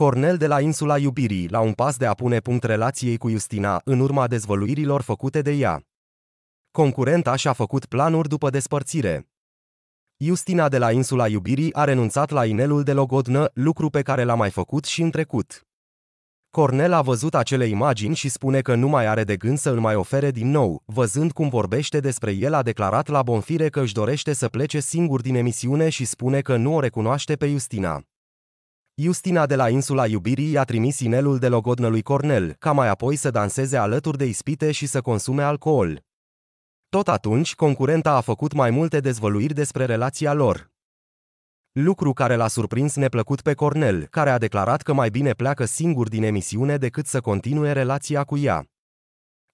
Cornel de la insula iubirii, la un pas de a pune punct relației cu Justina, în urma dezvăluirilor făcute de ea. Concurenta și-a făcut planuri după despărțire. Justina de la insula iubirii a renunțat la inelul de logodnă, lucru pe care l-a mai făcut și în trecut. Cornel a văzut acele imagini și spune că nu mai are de gând să îl mai ofere din nou. Văzând cum vorbește despre el, a declarat la Bonfire că își dorește să plece singur din emisiune și spune că nu o recunoaște pe Justina. Iustina de la insula iubirii i-a trimis inelul de logodnă lui Cornel, ca mai apoi să danseze alături de ispite și să consume alcool. Tot atunci, concurenta a făcut mai multe dezvăluiri despre relația lor. Lucru care l-a surprins neplăcut pe Cornel, care a declarat că mai bine pleacă singur din emisiune decât să continue relația cu ea.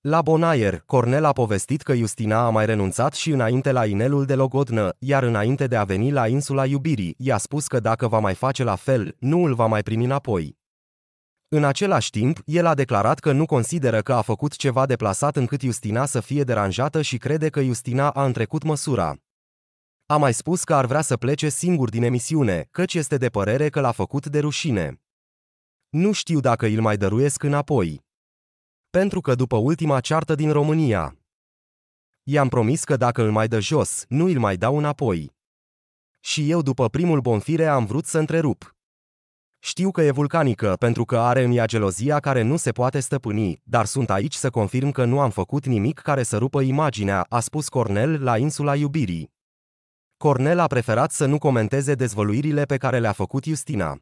La Bonaier, Cornel a povestit că Justina a mai renunțat și înainte la inelul de logodnă, iar înainte de a veni la insula iubirii, i-a spus că dacă va mai face la fel, nu îl va mai primi înapoi. În același timp, el a declarat că nu consideră că a făcut ceva deplasat încât Justina să fie deranjată și crede că Justina a întrecut măsura. A mai spus că ar vrea să plece singur din emisiune, căci este de părere că l-a făcut de rușine. Nu știu dacă îl mai dăruiesc înapoi pentru că după ultima ceartă din România, i-am promis că dacă îl mai dă jos, nu îl mai dau înapoi. Și eu după primul bonfire am vrut să întrerup. Știu că e vulcanică pentru că are în ea gelozia care nu se poate stăpâni, dar sunt aici să confirm că nu am făcut nimic care să rupă imaginea, a spus Cornel la insula iubirii. Cornel a preferat să nu comenteze dezvăluirile pe care le-a făcut Justina.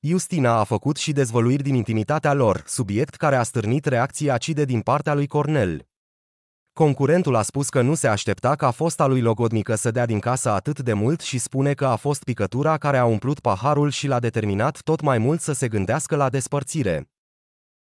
Iustina a făcut și dezvăluiri din intimitatea lor, subiect care a stârnit reacții acide din partea lui Cornel. Concurentul a spus că nu se aștepta ca fosta lui logodnică să dea din casă atât de mult și spune că a fost picătura care a umplut paharul și l-a determinat tot mai mult să se gândească la despărțire.